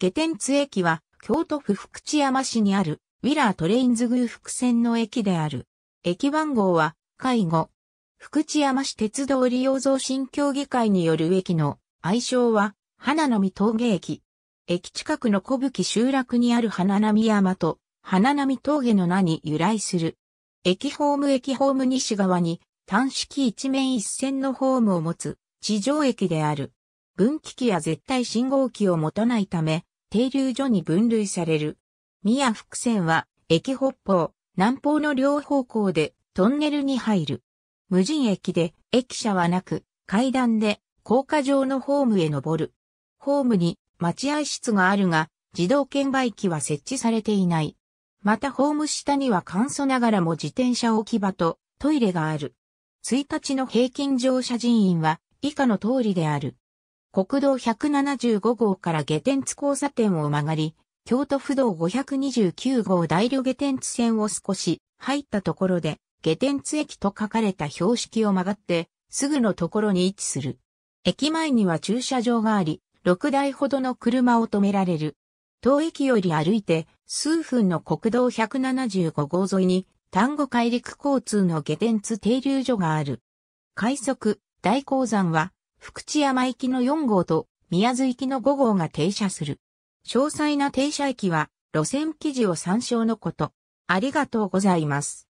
下天津駅は京都府福知山市にあるウィラートレインズー。福線の駅である。駅番号は、介護。福知山市鉄道利用増進協議会による駅の愛称は、花の実峠駅。駅近くの小吹集落にある花波山と、花波峠の名に由来する。駅ホーム駅ホーム西側に、単式一面一線のホームを持つ、地上駅である。分岐器や絶対信号機を持たないため、停留所に分類される。宮福線は、駅北方、南方の両方向でトンネルに入る。無人駅で、駅舎はなく、階段で、高架上のホームへ登る。ホームに待合室があるが、自動券売機は設置されていない。またホーム下には簡素ながらも自転車置き場とトイレがある。1日の平均乗車人員は以下の通りである。国道175号から下天津交差点を曲がり、京都府道529号大旅下天津線を少し入ったところで、下天津駅と書かれた標識を曲がって、すぐのところに位置する。駅前には駐車場があり、6台ほどの車を止められる。当駅より歩いて数分の国道175号沿いに、丹後海陸交通の下天津停留所がある。快速、大鉱山は、福知山行きの4号と宮津行きの5号が停車する。詳細な停車駅は路線記事を参照のこと。ありがとうございます。